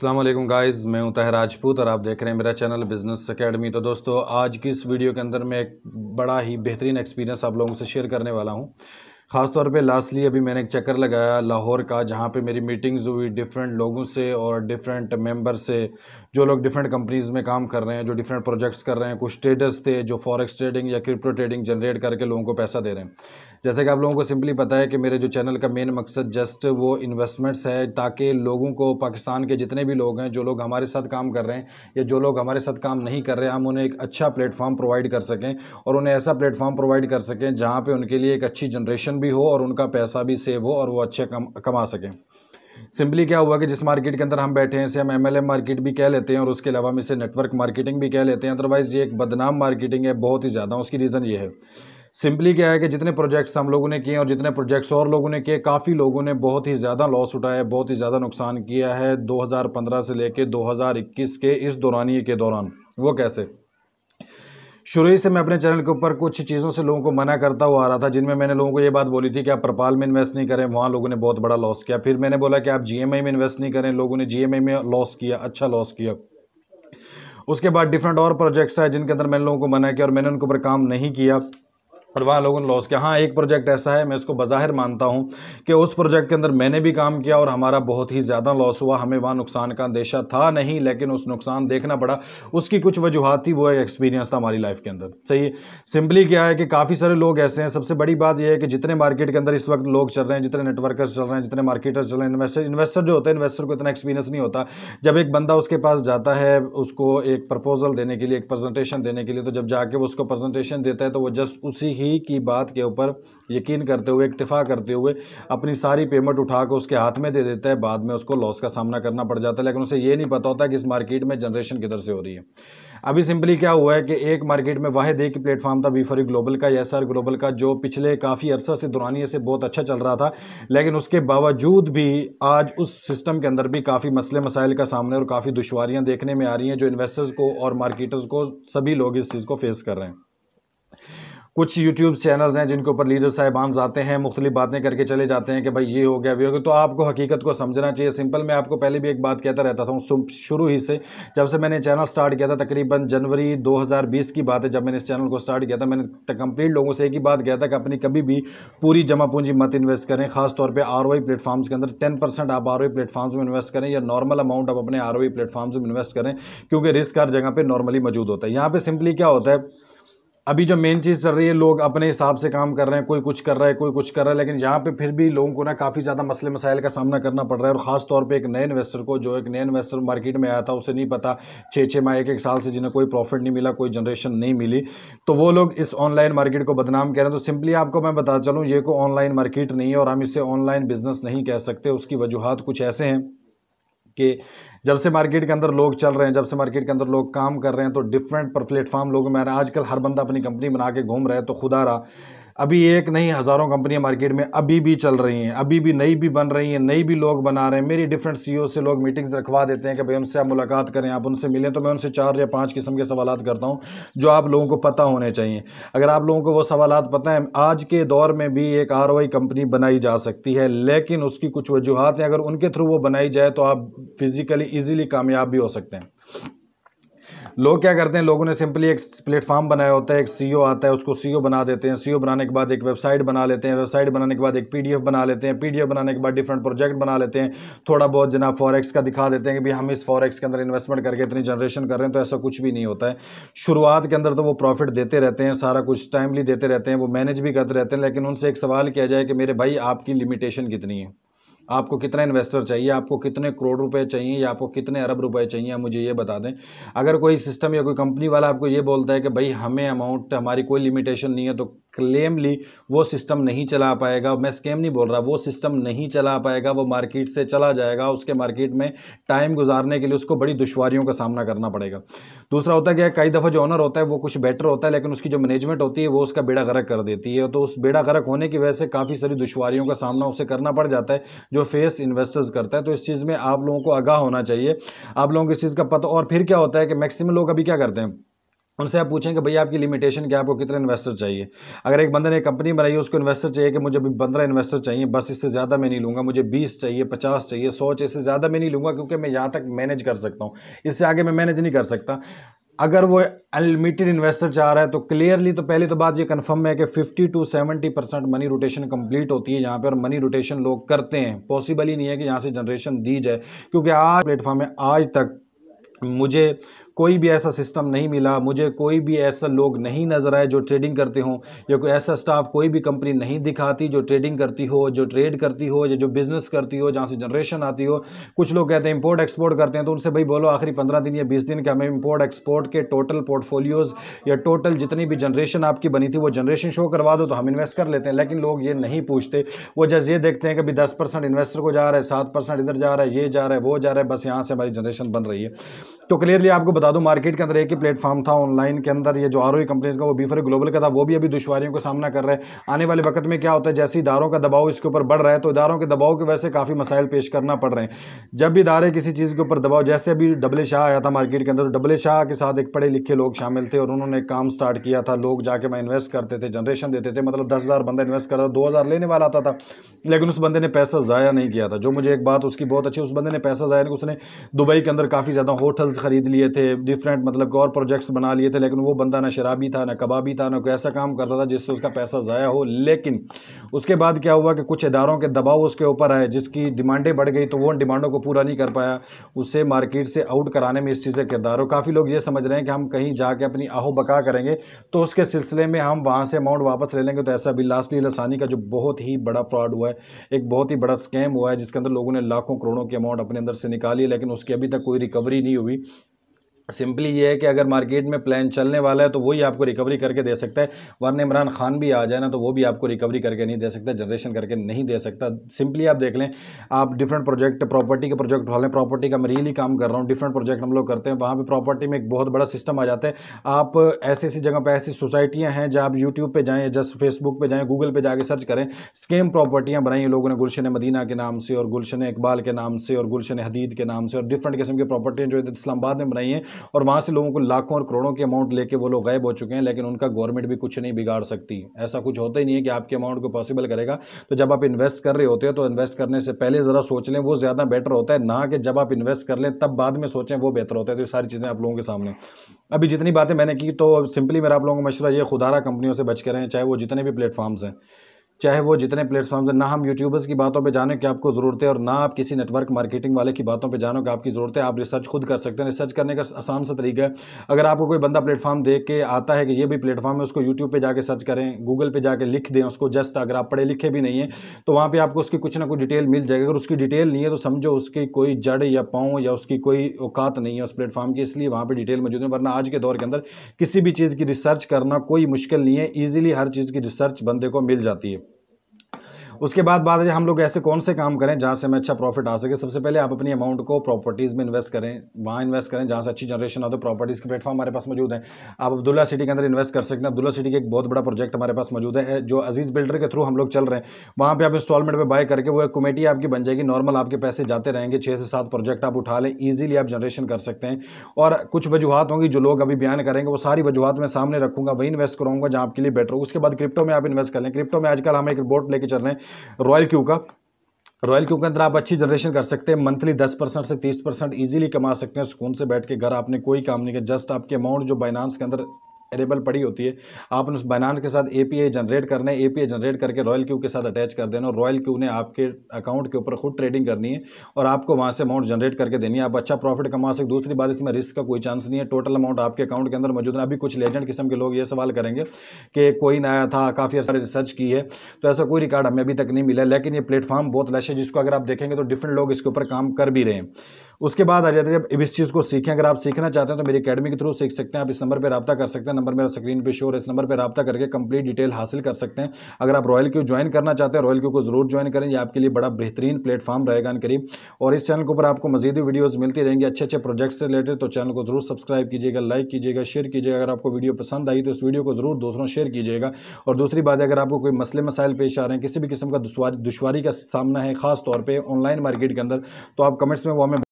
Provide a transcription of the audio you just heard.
अल्लाम गाइस मैं हूं राजपूत और आप देख रहे हैं मेरा चैनल बिज़नेस एकेडमी तो दोस्तों आज की इस वीडियो के अंदर मैं एक बड़ा ही बेहतरीन एक्सपीरियंस आप लोगों से शेयर करने वाला हूं ख़ासतौर पे लास्टली अभी मैंने एक चक्कर लगाया लाहौर का जहाँ पे मेरी मीटिंग्स हुई डिफरेंट लोगों से और डिफरेंट मेंबर से जो लोग डिफरेंट कंपनीज़ में काम कर रहे हैं जो डिफरेंट प्रोजेक्ट्स कर रहे हैं कुछ ट्रेडर्स थे जो फॉरेक्स ट्रेडिंग या क्रिप्टो ट्रेडिंग जनरेट करके लोगों को पैसा दे रहे हैं जैसे कि आप लोगों को सिंपली पता है कि मेरे जो चैनल का मेन मकसद जस्ट वो इन्वेस्टमेंट्स है ताकि लोगों को पाकिस्तान के जितने भी लोग हैं जो लोग हमारे साथ काम कर रहे हैं या जो लोग हमारे साथ काम नहीं कर रहे हम उन्हें एक अच्छा प्लेटफॉर्म प्रोवाइड कर सकें और उन्हें ऐसा प्लेटफॉर्म प्रोवाइड कर सकें जहाँ पर उनके लिए एक अच्छी जनरेशन भी हो और उनका पैसा भी सेव हो और वो अच्छे कम कमा सकें सिंपली क्या हुआ कि जिस मार्केट के अंदर हम बैठे हैं इसे हम एम मार्केट भी कह लेते हैं और उसके अलावा हम इसे नेटवर्क मार्केटिंग भी कह लेते हैं अदरवाइज़ ये एक बदनाम मार्केटिंग है बहुत ही ज़्यादा उसकी रीज़न ये है सिंपली क्या है कि जितने प्रोजेक्ट्स हम लोगों ने किए और जितने प्रोजेक्ट्स और लोगों ने किए काफ़ी लोगों ने बहुत ही ज़्यादा लॉस उठाया बहुत ही ज़्यादा नुकसान किया है 2015 से लेकर 2021 के इस दौरानिए के दौरान वो कैसे शुरू ही से मैं अपने चैनल के ऊपर कुछ चीज़ों से लोगों को मना करता हुआ आ रहा था जिनमें मैंने लोगों को ये बात बोली थी कि आप प्रपाल में इन्वेस्ट नहीं करें वहाँ लोगों ने बहुत बड़ा लॉस किया फिर मैंने बोला कि आप जी में इन्वेस्ट नहीं करें लोगों ने जी में लॉस किया अच्छा लॉस किया उसके बाद डिफरेंट और प्रोजेक्ट्स आए जिनके अंदर मैंने लोगों को मना किया और मैंने उनके ऊपर काम नहीं किया और वहाँ लोगों ने लॉस किया हाँ एक प्रोजेक्ट ऐसा है मैं इसको बज़ाहिर मानता हूँ कि उस प्रोजेक्ट के अंदर मैंने भी काम किया और हमारा बहुत ही ज़्यादा लॉस हुआ हमें वहाँ नुकसान का अंदेशा था नहीं लेकिन उस नुकसान देखना पड़ा उसकी कुछ वजूहत थी वो एक एक्सपीरियंस था हमारी लाइफ के अंदर सही सिंपली क्या है कि काफ़ी सारे लोग ऐसे हैं सबसे बड़ी बात यह है कि जितने मार्केट के अंदर इस वक्त लोग चल रहे हैं जितने नेटवर्कर्स चल रहे हैं जितने मार्केटर्स चल रहे हैं इन्वेस्टर इन्वेस्टर जो होते हैं इन्वेस्टर को इतना एक्सपीरियंस नहीं होता जब एक बंदा उसके पास जाता है उसको एक प्रपोजल देने के लिए एक प्रजेंटेशन देने के लिए तो जब जाके वो उसको प्रेजेंटेशन देता है तो वो जस्ट उसी ही की बात के ऊपर यकीन करते हुए इक्तफा करते हुए अपनी सारी पेमेंट उठा कर उसके हाथ में दे देता है बाद में उसको लॉस का सामना करना पड़ जाता है लेकिन उसे ये नहीं पता होता कि इस मार्केट में जनरेशन किधर से हो रही है अभी सिंपली क्या हुआ है कि एक मार्केट में वाहद एक ही प्लेटफॉर्म था बी फॉर ग्लोबल का या सर ग्लोबल का जो पिछले काफ़ी अरसा से दुरानिए से बहुत अच्छा चल रहा था लेकिन उसके बावजूद भी आज उस सिस्टम के अंदर भी काफ़ी मसले मसाइल का सामने और काफ़ी दुशारियाँ देखने में आ रही हैं जो इन्वेस्टर्स को और मार्केटर्स को सभी लोग इस चीज़ को फेस कर रहे हैं कुछ यूट्यूब चैनल्स हैं जिनके ऊपर लीडर साहिबान आते हैं मुख्तलिफ बातें करके चले जाते हैं कि भाई ये हो गया वे हो गया तो आपको हकीकत को समझना चाहिए सिंपल मैं आपको पहले भी एक बात कहता रहता था शुरू ही से जब से मैंने चैनल स्टार्ट किया था तकरीबन जनवरी 2020 की बात है जब मैंने इस चैनल को स्टार्ट किया था मैंने कंप्लीट लोगों से एक ही बात कहा था कि अपनी कभी भी पूरी जमा पूंजी मत इन्वेस्ट करें खासतौर पर आर ओ प्लेटफॉर्म्स के अंदर टेन परसेंट आप आर ओ प्लेटफॉर्म्स में इन्वेस्ट करें या नॉर्मल अमाउंट आप अपने आर ओ प्लेटफॉर्म्स में इन्वेस्ट करें क्योंकि रिस्क हर जगह पर नॉर्मली मौजूद होता है यहाँ पर सिंपली क्या होता है अभी जो मेन चीज़ चल रही है लोग अपने हिसाब से काम कर रहे हैं कोई कुछ कर रहा है कोई कुछ कर रहा है लेकिन यहाँ पे फिर भी लोगों को ना काफ़ी ज़्यादा मसले मसाइल का सामना करना पड़ रहा है और ख़ास तौर पे एक नए इन्वेस्टर को जो एक नए इन्वेस्टर मार्केट में आया था उसे नहीं पता छः छः माह एक एक साल से जिन्हें कोई प्रॉफिट नहीं मिला कोई जनरेशन नहीं मिली तो वो लोग इस ऑनलाइन मार्केट को बदनाम कह रहे हैं तो सिंपली आपको मैं बता चलूँ ये को ऑनलाइन मार्केट नहीं है और हम इसे ऑनलाइन बिज़नेस नहीं कह सकते उसकी वजूहत कुछ ऐसे हैं कि जब से मार्केट के अंदर लोग चल रहे हैं जब से मार्केट के अंदर लोग काम कर रहे हैं तो डिफरेंट पर प्लेटफॉर्म लोगों में आ रहा है आजकल हर बंदा अपनी कंपनी बना के घूम रहा है तो खुदा रहा अभी एक नहीं हज़ारों कंपनियां मार्केट में अभी भी चल रही हैं अभी भी नई भी बन रही हैं नई भी लोग बना रहे हैं मेरी डिफरेंट सीईओ e से लोग मीटिंग्स रखवा देते हैं कि भाई उनसे आप मुलाकात करें आप उनसे मिलें तो मैं उनसे चार या पाँच किस्म के सवाल करता हूँ जो आप लोगों को पता होने चाहिए अगर आप लोगों को वो सवाल पता हैं आज के दौर में भी एक आर कंपनी बनाई जा सकती है लेकिन उसकी कुछ वजूहत हैं अगर उनके थ्रू वो बनाई जाए तो आप फिज़िकली ईजिली कामयाब भी हो सकते हैं लोग क्या करते हैं लोगों ने सिंपली एक प्लेटफॉर्म बनाया होता है एक सीईओ e आता है उसको सीईओ e बना देते हैं सीईओ e बनाने के बाद एक वेबसाइट बना लेते हैं वेबसाइट बनाने के बाद एक पीडीएफ बना लेते हैं पीडीएफ बनाने के बाद डिफरेंट प्रोजेक्ट बना लेते हैं थोड़ा बहुत जना फॉरेक्स का दिखा देते हैं कि भाई हम इस फॉरेक्स के अंदर इन्वेस्टमेंट करके इतनी जनरेशन कर रहे हैं तो ऐसा कुछ भी नहीं होता है शुरुआत के अंदर तो वो प्रॉफिट देते रहते हैं सारा कुछ टाइमली देते रहते हैं वो मैनेज भी करते रहते हैं लेकिन उनसे एक सवाल किया जाए कि मेरे भाई आपकी लिमिटेशन कितनी है आपको कितना इन्वेस्टर चाहिए आपको कितने करोड़ रुपए चाहिए या आपको कितने अरब रुपए चाहिए मुझे ये बता दें अगर कोई सिस्टम या कोई कंपनी वाला आपको ये बोलता है कि भाई हमें अमाउंट हमारी कोई लिमिटेशन नहीं है तो क्लेमली वो सिस्टम नहीं चला पाएगा मैं स्केम नहीं बोल रहा वो सिस्टम नहीं चला पाएगा वो मार्केट से चला जाएगा उसके मार्केट में टाइम गुजारने के लिए उसको बड़ी दुश्वारियों का सामना करना पड़ेगा दूसरा होता है कि कई दफ़ा जो ऑनर होता है वो कुछ बेटर होता है लेकिन उसकी जो मैनेजमेंट होती है वो उसका बेड़ा गरक कर देती है तो उस बेड़ा गरक होने की वजह से काफ़ी सारी दुश्वारियों का सामना उसे करना पड़ जाता है जो फेस इन्वेस्टर्स करता है तो इस चीज़ में आप लोगों को आगाह होना चाहिए आप लोगों को इस चीज़ का पता और फिर क्या होता है कि मैक्सिमम लोग अभी क्या करते हैं उनसे आप पूछें कि भैया आपकी लिमिटेशन क्या आपको कितने इन्वेस्टर चाहिए अगर एक बंदे ने कंपनी बनाई है उसको इन्वेस्टर चाहिए कि मुझे अभी पंद्रह इन्वेस्टर चाहिए बस इससे ज़्यादा मैं नहीं लूँगा मुझे बीस चाहिए पचास चाहिए सौ चाहिए इससे ज़्यादा मैं नहीं लूँगा क्योंकि मैं यहाँ तक मैनेज कर सकता हूँ इससे आगे मैं मैनेज नहीं कर सकता अगर वो अनलिमिटेड इन्वेस्टर चाह रहा है तो क्लियरली तो पहले तो बात ये कंफर्म है कि 50 to 70 percent money rotation complete होती है यहाँ पे और मनी रोटेशन लोग करते हैं पॉसिबल ही नहीं है कि यहाँ से जनरेशन दी जाए क्योंकि आज प्लेटफॉर्म में आज तक मुझे कोई भी ऐसा सिस्टम नहीं मिला मुझे कोई भी ऐसा लोग नहीं नज़र आए जो ट्रेडिंग करते हों या कोई ऐसा स्टाफ कोई भी कंपनी नहीं दिखाती जो ट्रेडिंग करती हो जो ट्रेड करती हो या जो बिज़नेस करती हो जहाँ से जनरेशन आती हो कुछ लोग कहते हैं इम्पोर्ट एक्सपोर्ट करते हैं तो उनसे भाई बोलो आखिरी पंद्रह दिन या बीस दिन के हमें इम्पोर्ट एक्सपोर्ट के टोटल पोर्टफोलियोज़ या टोटल जितनी भी जनरेशन आपकी बनी थी वो जनरेशन शो करवा दो तो हम इन्वेस्ट कर लेते हैं लेकिन लोग ये नहीं पूछते वो जैसे ये देखते हैं कि भाई दस परसेंट इन्वेस्टर को जा रहा है सात परसेंट इधर जा रहा है ये जा रहा है वो जा रहा है बस यहाँ से हमारी जनरेशन बन रही है तो क्लियरली आपको बता दूं मार्केट के अंदर एक ही प्लेटफॉर्म था ऑनलाइन के अंदर ये जो आर ओई कंपनीज का वो बीफर ग्लोबल का था वो भी अभी दुशारियों का सामना कर रहे हैं आने वाले वक्त में क्या होता है जैसे इदारों का दबाव इसके ऊपर बढ़ रहा है तो इदारों के दबाव की वजह से काफ़ी मसाइल पेश करना पड़ रहे हैं जब भी इदारे किसी चीज़ के ऊपर दबाव जैसे अभी डबले शाह आया था मार्केट के अंदर तो डबले शाह के साथ एक पढ़े लिखे लोग शामिल थे और उन्होंने काम स्टार्ट किया था लोग जाके मैं इन्वेस्ट करते थे जनरेशन देते थे मतलब दस हज़ार बंदा इन्वेस्ट करता था दो हज़ार लेने वाला आता था लेकिन उस बंदे ने पैसा ज़ाया नहीं किया था जो मुझे एक बात उसकी बहुत अच्छी उस बंदे ने पैसा ज़ाया नहीं उसने दुबई के अंदर काफ़ी ज़्यादा होटल्स ख़रीद लिए थे डिफरेंट मतलब और प्रोजेक्ट्स बना लिए थे लेकिन वो बंदा ना शराबी था ना कबाबी था ना कोई ऐसा काम कर रहा था जिससे उसका पैसा ज़ाया हो लेकिन उसके बाद क्या हुआ कि कुछ इदारों के दबाव उसके ऊपर आए जिसकी डिमांडें बढ़ गई तो वो उन डिमांडों को पूरा नहीं कर पाया उसे मार्केट से आउट कराने में इस चीज़ का किरदार हो काफ़ी लोग ये समझ रहे हैं कि हम कहीं जाके अपनी आहो बका करेंगे तो उसके सिलसिले में हम वहाँ से अमाउंट वापस ले लेंगे तो ऐसा भी लास्टली लसानी का जो बहुत ही बड़ा फ्रॉड हुआ है एक बहुत ही बड़ा स्कैम हुआ है जिसके अंदर लोगों ने लाखों करोड़ों की अमाउंट अपने अंदर से निकाली लेकिन उसकी अभी तक कोई रिकवरी नहीं हुई सिंपली ये है कि अगर मार्केट में प्लान चलने वाला है तो वही आपको रिकवरी करके दे सकता है वरना इमरान खान भी आ जाए ना तो वो भी आपको रिकवरी करके नहीं दे सकता जनरेशन करके नहीं दे सकता सिंपली आप देख लें आप डिफरेंट प्रोजेक्ट प्रॉपर्टी के प्रोजेक्ट लें प्रॉपर्टी का मैं रियली काम कर रहा हूँ डिफरेंट प्रोजेक्ट हम लोग करते हैं वहाँ पर प्रॉपर्टी में एक बहुत बड़ा सिस्टम आ जाता है आप ऐसी ऐसी जगह पर ऐसी सोसाइटियाँ हैं जहाँ आप यूट्यूब पर जाएँ जस्ट फेसबुक पर जाएँ गूगल पर जाकर सर्च करें स्केम प्रॉपर्टियाँ बनाई लोगों ने गुलशन मदीना के नाम से और गुलशन इकबाल के नाम से और गुलशन हदीद के नाम से और डिफरेंट किस्म की प्रॉपर्टियाँ जो इस्लाबाद में बनाई हैं और वहाँ से लोगों को लाखों और करोड़ों के अमाउंट लेके वो लोग गायब हो चुके हैं लेकिन उनका गवर्नमेंट भी कुछ नहीं बिगाड़ सकती ऐसा कुछ होता ही नहीं है कि आपके अमाउंट को पॉसिबल करेगा तो जब आप इन्वेस्ट कर रहे होते हैं तो इन्वेस्ट करने से पहले ज़रा सोच लें वो ज़्यादा बेटर होता है ना कि जब आप इन्वेस्ट कर लें तब बाद में सोचें वो बेहतर होता है तो ये सारी चीज़ें आप लोगों के सामने अभी जितनी बातें मैंने की तो सिंपली मेरा आप लोगों का मशवरा ये खुदारा कंपनियों से बच रहे हैं चाहे वो जितने भी प्लेटफॉर्म्स हैं चाहे वो जितने प्लेटफॉर्म्स हैं ना हम यूट्यूबर्स की बातों पे जाने की आपको ज़रूरत है और ना आप किसी नेटवर्क मार्केटिंग वाले की बातों पे जानो कि आपकी ज़रूरत है आप रिसर्च खुद कर सकते हैं रिसर्च करने का आसान सा तरीका है अगर आपको कोई बंदा प्लेटफॉर्म देख के आता है कि ये भी प्लेटफॉर्म है उसको यूट्यूब पर जाकर सर्च करें गूगल पर जाकर लिख दें उसको जस्ट अगर आप पढ़े लिखे भी नहीं है तो वहाँ पर आपको उसकी कुछ ना कुछ डिटेल मिल जाएगी अगर उसकी डिटेल नहीं है तो समझो उसकी कोई जड़ या पाँव या उसकी कोई औकात नहीं है उस प्लेटफॉर्म की इसलिए वहाँ पर डिटेल मौजूद है वरना आज के दौर के अंदर किसी भी चीज़ की रिसर्च करना कोई मुश्किल नहीं है ईजिली हर चीज़ की रिसर्च बंदे को मिल जाती है उसके बाद है हम लोग ऐसे कौन से काम करें जहाँ से हमें अच्छा प्रॉफिट आ सके सबसे पहले आप अपनी अमाउंट को प्रॉपर्टीज़ में इन्वेस्ट करें वहाँ इन्वेस्ट करें जहाँ से अच्छी जनरेशन आते प्रॉपर्टीज़ के प्लेटफॉर्म हमारे पास मौजूद है आप अब्दुल्ला सिटी के अंदर इन्वेस्ट कर सकते हैं अब्दुल्ला सिटी के एक बहुत बड़ा प्रोजेक्ट हमारे पास मौजूद है जो अजीज़ बिल्डर के थ्रू हम लोग चल रहे हैं वहाँ पर आप इंस्टॉलमेंट पर बाय करके वो एक कमेटी आपकी बन जाएगी नॉर्मल आपके पैसे जाते रहेंगे छः से सात प्रोजेक्ट आप उठा लें ईजिली आप जनरेशन कर सकते हैं और कुछ वजूहत होंगी जो लोग अभी बयान करेंगे वो सारी वजूहत मैं सामने रखूँगा वही इन्वेस्ट कराऊंगा जहाँ आपके लिए बेटर हो उसके बाद क्रिप्टो में आप इन्वेस्ट कर लें क्रिप्टो में आजकल हम एक रिपोर्ट लेकर चल रहे हैं रॉयल क्यू का रॉयल क्यू के अंदर आप अच्छी जनरेशन कर सकते हैं मंथली 10 परसेंट से 30 परसेंट ईजिली कमा सकते हैं सुकून से बैठ के घर आपने कोई काम नहीं किया जस्ट आपके अमाउंट जो बाइनांस के अंदर एरेबल पड़ी होती है आपने उस बैनान के साथ ए जनरेट करना है ए जनरेट करके रॉयल क्यू के साथ अटैच कर देना और रॉयल क्यू ने आपके अकाउंट के ऊपर खुद ट्रेडिंग करनी है और आपको वहाँ से अमाउंट जनरेट करके देनी है आप अच्छा प्रॉफिट कमा सकते दूसरी बात इसमें रिस्क का कोई चांस नहीं है टोटल अमाउंट आपके अकाउंट के अंदर मौजूद है अभी कुछ लेजेंड किस्म के लोग ये सवाल करेंगे कि कोई नया था काफ़ी अर्सा रिसर्च की है तो ऐसा कोई रिकॉर्ड हमें अभी तक नहीं मिला लेकिन ये प्लेटफॉर्म बहुत लश है जिसको अगर आप देखेंगे तो डिफरेंट लोग इसके ऊपर काम कर भी रहे हैं उसके बाद आ जाते हैं जब इस चीज़ को सीखें अगर आप सीखना चाहते हैं तो मेरी अकेडमी के थ्रू सीख सकते हैं आप इस नंबर पर रबा कर सकते हैं नंबर मेरा स्क्रीन पर शोर है इस नंबर पर रबा करके कंप्लीट डिटेल हासिल कर सकते हैं अगर आप रॉयल क्यू ज्वाइन करना चाहते हैं रॉयल क्यू को जरूर ज्वाइन करें यह आपके लिए बड़ा बेहतरीन प्लेटफॉर्म रहेगा इन करीब और इस चैनल के ऊपर आपको मजीद वीडियोज़ मिलती रहेंगी अच्छे अच्छे प्रोजेक्ट से रिलेटेड तो चैनल को जरूर सब्सक्राइब कीजिएगा लाइक कीजिएगा शेयर कीजिएगा अगर आपको वीडियो पसंद आई तो इस वीडियो को जरूर दूसरों शेयर कीजिएगा और दूसरी बात अगर आपको कोई मसले मसाइल पेश आ रहे हैं किसी भी किस्म का दुशारी का सामना है खास तौर पर ऑनलाइन मार्केट के अंदर तो आप कमेंट्स में वो हमें